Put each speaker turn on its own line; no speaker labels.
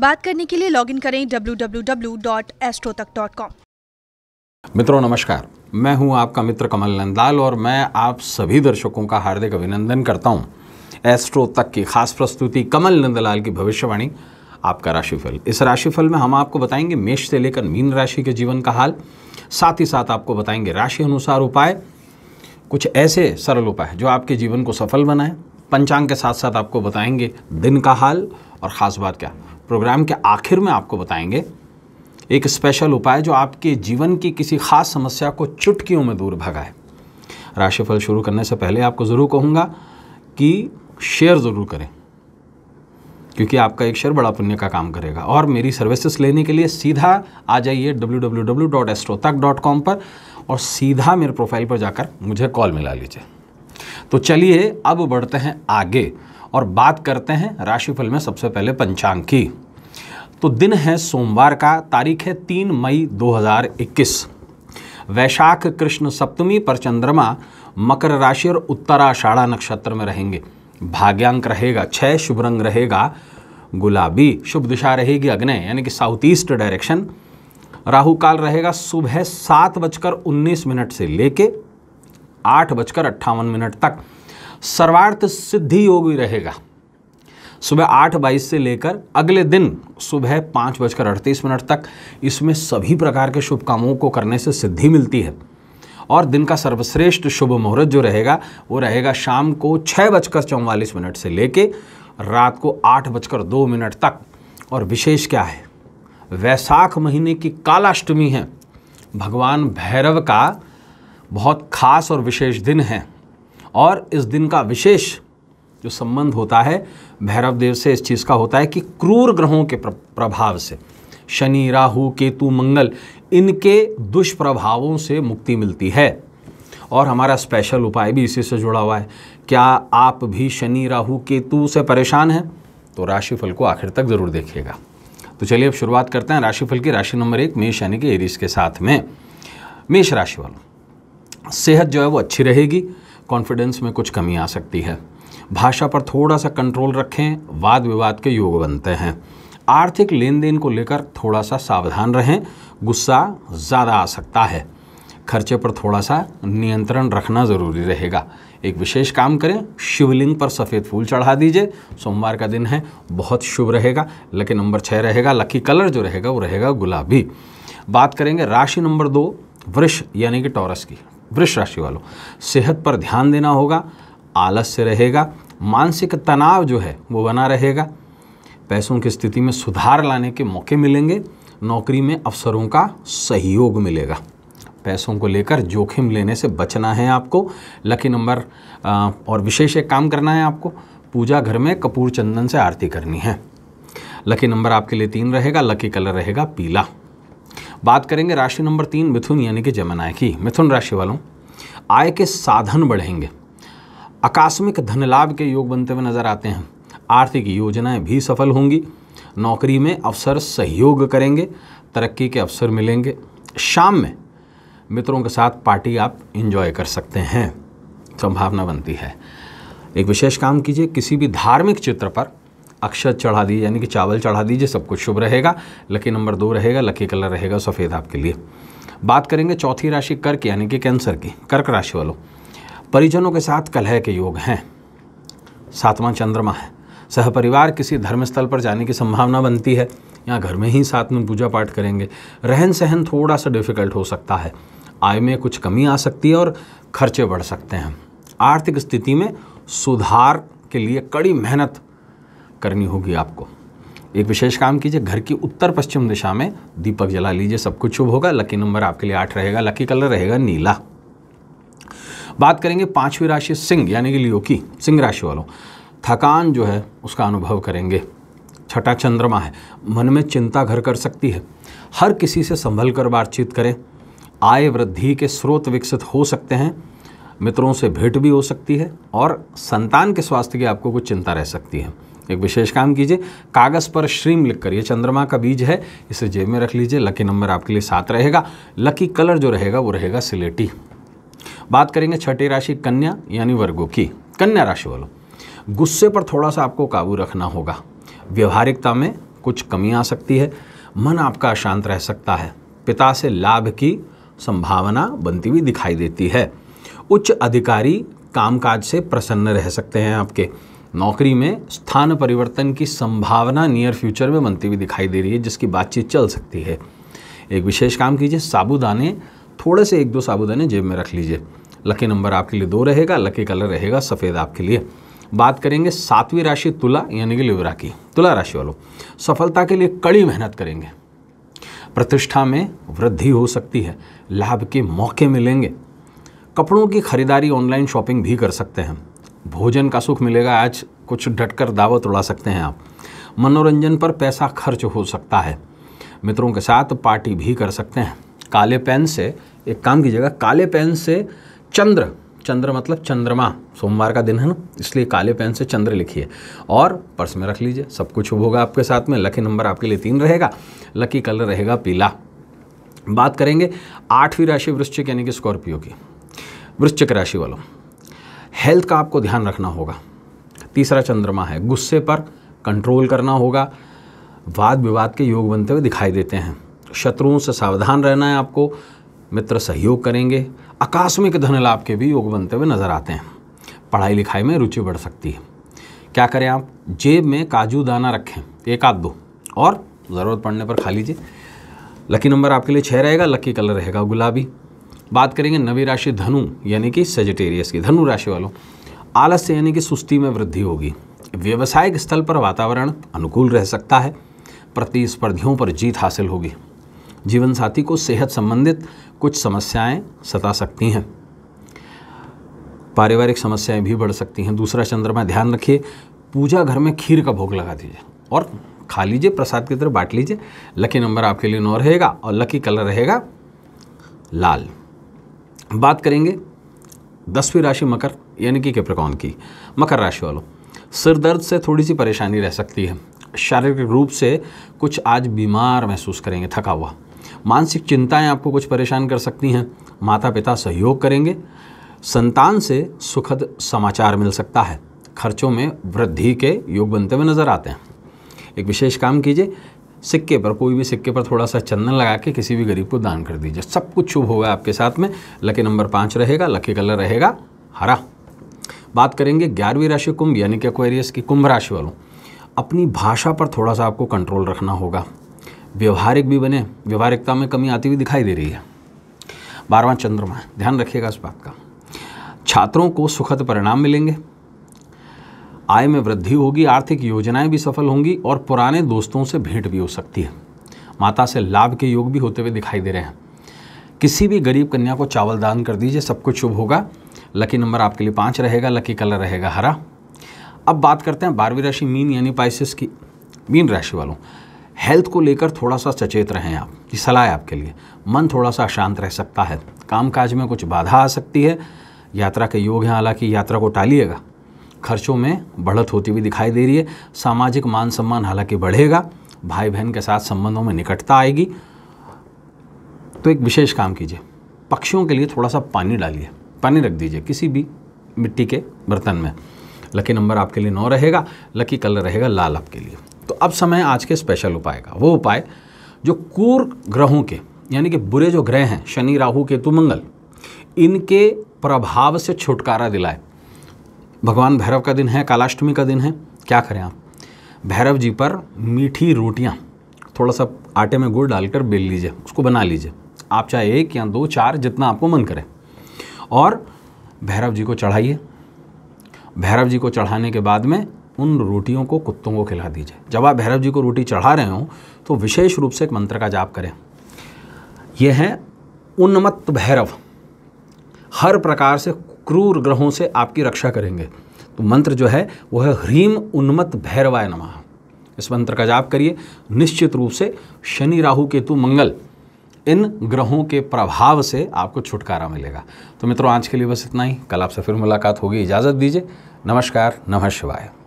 बात करने के लिए लॉगिन करें www.astrotak.com मित्रों नमस्कार मैं हूं आपका मित्र कमल नंदाल और मैं आप सभी दर्शकों का हार्दिक अभिनंदन करता हूं एस्ट्रो तक की खास प्रस्तुति कमल नंदलाल की भविष्यवाणी आपका राशिफल इस राशिफल में हम आपको बताएंगे मेष से लेकर मीन राशि के जीवन का हाल साथ ही साथ आपको बताएंगे राशि अनुसार उपाय कुछ ऐसे सरल उपाय जो आपके जीवन को सफल बनाए पंचांग के साथ साथ आपको बताएंगे दिन का हाल और ख़ास बात क्या प्रोग्राम के आखिर में आपको बताएंगे एक स्पेशल उपाय जो आपके जीवन की किसी खास समस्या को चुटकियों में दूर भगाए राशिफल शुरू करने से पहले आपको ज़रूर कहूँगा कि शेयर ज़रूर करें क्योंकि आपका एक शेयर बड़ा पुण्य का काम करेगा और मेरी सर्विसेज लेने के लिए सीधा आ जाइए डब्ल्यू पर और सीधा मेरे प्रोफाइल पर जाकर मुझे कॉल मिला लीजिए तो चलिए अब बढ़ते हैं आगे और बात करते हैं राशिफल में सबसे पहले पंचांग की तो दिन है सोमवार का तारीख है तीन मई 2021 वैशाख कृष्ण सप्तमी पर चंद्रमा मकर राशि और उत्तराषाढ़ा नक्षत्र में रहेंगे भाग्यांक रहेगा छः शुभ रंग रहेगा गुलाबी शुभ दिशा रहेगी अग्नय यानी कि साउथ ईस्ट डायरेक्शन राहु काल रहेगा सुबह सात बजकर उन्नीस मिनट से लेके आठ बजकर अट्ठावन मिनट तक सर्वार्थ सिद्धि योग रहेगा सुबह आठ बाईस से लेकर अगले दिन सुबह पाँच बजकर अड़तीस मिनट तक इसमें सभी प्रकार के शुभ कामों को करने से सिद्धि मिलती है और दिन का सर्वश्रेष्ठ शुभ मुहूर्त जो रहेगा वो रहेगा शाम को छः बजकर चौवालीस मिनट से लेके रात को आठ बजकर दो मिनट तक और विशेष क्या है वैशाख महीने की कालाष्टमी है भगवान भैरव का बहुत खास और विशेष दिन है और इस दिन का विशेष जो संबंध होता है भैरव देव से इस चीज़ का होता है कि क्रूर ग्रहों के प्रभाव से शनि राहु केतु मंगल इनके दुष्प्रभावों से मुक्ति मिलती है और हमारा स्पेशल उपाय भी इसी से जुड़ा हुआ है क्या आप भी शनि राहु केतु से परेशान हैं तो राशिफल को आखिर तक ज़रूर देखिएगा तो चलिए अब शुरुआत करते हैं राशिफल की राशि नंबर एक मेष यानी कि एरीज के साथ में मेष राशि वालों सेहत जो है वो अच्छी रहेगी कॉन्फिडेंस में कुछ कमी आ सकती है भाषा पर थोड़ा सा कंट्रोल रखें वाद विवाद के योग बनते हैं आर्थिक लेन देन को लेकर थोड़ा सा सावधान रहें गुस्सा ज़्यादा आ सकता है खर्चे पर थोड़ा सा नियंत्रण रखना ज़रूरी रहेगा एक विशेष काम करें शिवलिंग पर सफ़ेद फूल चढ़ा दीजिए सोमवार का दिन है बहुत शुभ रहेगा लकी नंबर छः रहेगा लकी कलर जो रहेगा वो रहेगा गुलाबी बात करेंगे राशि नंबर दो वृक्ष यानी कि टॉरस की वृक्ष राशि वालों सेहत पर ध्यान देना होगा आलस्य रहेगा मानसिक तनाव जो है वो बना रहेगा पैसों की स्थिति में सुधार लाने के मौके मिलेंगे नौकरी में अवसरों का सहयोग मिलेगा पैसों को लेकर जोखिम लेने से बचना है आपको लकी नंबर और विशेष एक काम करना है आपको पूजा घर में कपूर चंदन से आरती करनी है लकी नंबर आपके लिए तीन रहेगा लकी कलर रहेगा पीला बात करेंगे राशि नंबर तीन मिथुन यानी कि जमनाय की मिथुन राशि वालों आय के साधन बढ़ेंगे आकस्मिक धन लाभ के योग बनते हुए नजर आते हैं आर्थिक योजनाएं भी सफल होंगी नौकरी में अवसर सहयोग करेंगे तरक्की के अवसर मिलेंगे शाम में मित्रों के साथ पार्टी आप इंजॉय कर सकते हैं संभावना बनती है एक विशेष काम कीजिए किसी भी धार्मिक चित्र पर अक्षत चढ़ा दीजिए यानी कि चावल चढ़ा दीजिए सब कुछ शुभ रहेगा लकी नंबर दो रहेगा लकी कलर रहेगा सफ़ेद आपके लिए बात करेंगे चौथी राशि कर्क यानी कि कैंसर की कर्क राशि वालों परिजनों के साथ कलह के योग हैं सातवां चंद्रमा है सहपरिवार किसी धर्मस्थल पर जाने की संभावना बनती है यहाँ घर में ही साथ में पूजा पाठ करेंगे रहन सहन थोड़ा सा डिफ़िकल्ट हो सकता है आय में कुछ कमी आ सकती है और खर्चे बढ़ सकते हैं आर्थिक स्थिति में सुधार के लिए कड़ी मेहनत करनी होगी आपको एक विशेष काम कीजिए घर की उत्तर पश्चिम दिशा में दीपक जला लीजिए सब कुछ शुभ होगा लकी नंबर आपके लिए आठ रहेगा लकी कलर रहेगा नीला बात करेंगे पांचवी राशि सिंह यानी कि लियो की सिंह राशि वालों थकान जो है उसका अनुभव करेंगे छठा चंद्रमा है मन में चिंता घर कर सकती है हर किसी से संभल कर बातचीत करें आय वृद्धि के स्रोत विकसित हो सकते हैं मित्रों से भेंट भी हो सकती है और संतान के स्वास्थ्य की आपको कुछ चिंता रह सकती है एक विशेष काम कीजिए कागज़ पर श्रीम लिख कर ये चंद्रमा का बीज है इसे जेब में रख लीजिए लकी नंबर आपके लिए साथ रहेगा लकी कलर जो रहेगा वो रहेगा सिलेटी बात करेंगे छठी राशि कन्या यानी वर्गों की कन्या राशि वालों गुस्से पर थोड़ा सा आपको काबू रखना होगा व्यवहारिकता में कुछ कमी आ सकती है मन आपका अशांत रह सकता है पिता से लाभ की संभावना बनती हुई दिखाई देती है उच्च अधिकारी कामकाज से प्रसन्न रह सकते हैं आपके नौकरी में स्थान परिवर्तन की संभावना नियर फ्यूचर में बनती हुई दिखाई दे रही है जिसकी बातचीत चल सकती है एक विशेष काम कीजिए साबुदाने थोड़े से एक दो साबुदाने जेब में रख लीजिए लकी नंबर आपके लिए दो रहेगा लकी कलर रहेगा सफ़ेद आपके लिए बात करेंगे सातवीं राशि तुला यानी कि लिवरा की तुला राशि वालों सफलता के लिए कड़ी मेहनत करेंगे प्रतिष्ठा में वृद्धि हो सकती है लाभ के मौके मिलेंगे कपड़ों की खरीदारी ऑनलाइन शॉपिंग भी कर सकते हैं भोजन का सुख मिलेगा आज कुछ डटकर दावत उड़ा सकते हैं आप मनोरंजन पर पैसा खर्च हो सकता है मित्रों के साथ पार्टी भी कर सकते हैं काले पेन से एक काम कीजिएगा काले पेन से चंद्र चंद्र मतलब चंद्रमा सोमवार का दिन है ना इसलिए काले पेन से चंद्र लिखिए और पर्स में रख लीजिए सब कुछ शुभ होगा आपके साथ में लकी नंबर आपके लिए तीन रहेगा लकी कलर रहेगा पीला बात करेंगे आठवीं राशि वृश्चिक यानी कि स्कॉर्पियो की वृश्चिक राशि वालों हेल्थ का आपको ध्यान रखना होगा तीसरा चंद्रमा है गुस्से पर कंट्रोल करना होगा वाद विवाद के योग बनते हुए दिखाई देते हैं शत्रुओं से सावधान रहना है आपको मित्र सहयोग करेंगे आकस्मिक धन लाभ के भी योग बनते हुए नजर आते हैं पढ़ाई लिखाई में रुचि बढ़ सकती है क्या करें आप जेब में काजू दाना रखें एक आध दो और ज़रूरत पड़ने पर खा लीजिए लकी नंबर आपके लिए छः रहेगा लकी कलर रहेगा गुलाबी बात करेंगे नवी राशि धनु यानी कि सेजिटेरियस की धनु राशि वालों आलस्य यानी कि सुस्ती में वृद्धि होगी व्यवसायिक स्थल पर वातावरण अनुकूल रह सकता है प्रतिस्पर्धियों पर जीत हासिल होगी जीवन साथी को सेहत संबंधित कुछ समस्याएं सता सकती हैं पारिवारिक समस्याएं भी बढ़ सकती हैं दूसरा चंद्रमा ध्यान रखिए पूजा घर में खीर का भोग लगा दीजिए और खा लीजिए प्रसाद की तरफ बांट लीजिए लकी नंबर आपके लिए नौ रहेगा और लकी कलर रहेगा लाल बात करेंगे दसवीं राशि मकर यानी कि कैप्रिकॉन की मकर राशि वालों सिर दर्द से थोड़ी सी परेशानी रह सकती है शारीरिक रूप से कुछ आज बीमार महसूस करेंगे थका हुआ मानसिक चिंताएं आपको कुछ परेशान कर सकती हैं माता पिता सहयोग करेंगे संतान से सुखद समाचार मिल सकता है खर्चों में वृद्धि के योग बनते हुए नज़र आते हैं एक विशेष काम कीजिए सिक्के पर कोई भी सिक्के पर थोड़ा सा चंदन लगा के किसी भी गरीब को दान कर दीजिए सब कुछ शुभ होगा आपके साथ में लकी नंबर पाँच रहेगा लकी कलर रहेगा हरा बात करेंगे ग्यारहवीं राशि कुंभ यानी कि एक्वेरियस की कुंभ राशि वालों अपनी भाषा पर थोड़ा सा आपको कंट्रोल रखना होगा व्यवहारिक भी बने व्यवहारिकता में कमी आती हुई दिखाई दे रही है बारवा चंद्रमा ध्यान रखिएगा इस बात का छात्रों को सुखद परिणाम मिलेंगे आय में वृद्धि होगी आर्थिक योजनाएं भी सफल होंगी और पुराने दोस्तों से भेंट भी हो सकती है माता से लाभ के योग भी होते हुए दिखाई दे रहे हैं किसी भी गरीब कन्या को चावल दान कर दीजिए सब कुछ शुभ होगा लकी नंबर आपके लिए पाँच रहेगा लकी कलर रहेगा हरा अब बात करते हैं बारहवीं राशि मीन यानी पाइसिस की मीन राशि वालों हेल्थ को लेकर थोड़ा सा सचेत रहें आप ये सलाह है आपके लिए मन थोड़ा सा शांत रह सकता है कामकाज में कुछ बाधा आ सकती है यात्रा के योग हैं हालांकि यात्रा को टालिएगा खर्चों में बढ़त होती हुई दिखाई दे रही है सामाजिक मान सम्मान हालांकि बढ़ेगा भाई बहन के साथ संबंधों में निकटता आएगी तो एक विशेष काम कीजिए पक्षियों के लिए थोड़ा सा पानी डालिए पानी रख दीजिए किसी भी मिट्टी के बर्तन में लकी नंबर आपके लिए नौ रहेगा लकी कलर रहेगा लाल आपके लिए अब समय आज के स्पेशल उपाय का वो उपाय जो कूर ग्रहों के यानी कि बुरे जो ग्रह हैं शनि राहु केतु मंगल इनके प्रभाव से छुटकारा दिलाए भगवान भैरव का दिन है कालाष्टमी का दिन है क्या करें आप भैरव जी पर मीठी रोटियाँ थोड़ा सा आटे में गुड़ डालकर बेल लीजिए उसको बना लीजिए आप चाहे एक या दो चार जितना आपको मन करे और भैरव जी को चढ़ाइए भैरव जी को चढ़ाने के बाद में उन रोटियों को कुत्तों को खिला दीजिए जब आप भैरव जी को रोटी चढ़ा रहे हों तो विशेष रूप से एक मंत्र का जाप करें यह है उन्मत्त भैरव हर प्रकार से क्रूर ग्रहों से आपकी रक्षा करेंगे तो मंत्र जो है वह है ह्रीम उन्मत्त भैरवाय नमः इस मंत्र का जाप करिए निश्चित रूप से शनि राहु केतु मंगल इन ग्रहों के प्रभाव से आपको छुटकारा मिलेगा तो मित्रों आज के लिए बस इतना ही कल आपसे फिर मुलाकात होगी इजाज़त दीजिए नमस्कार नमः शिवाय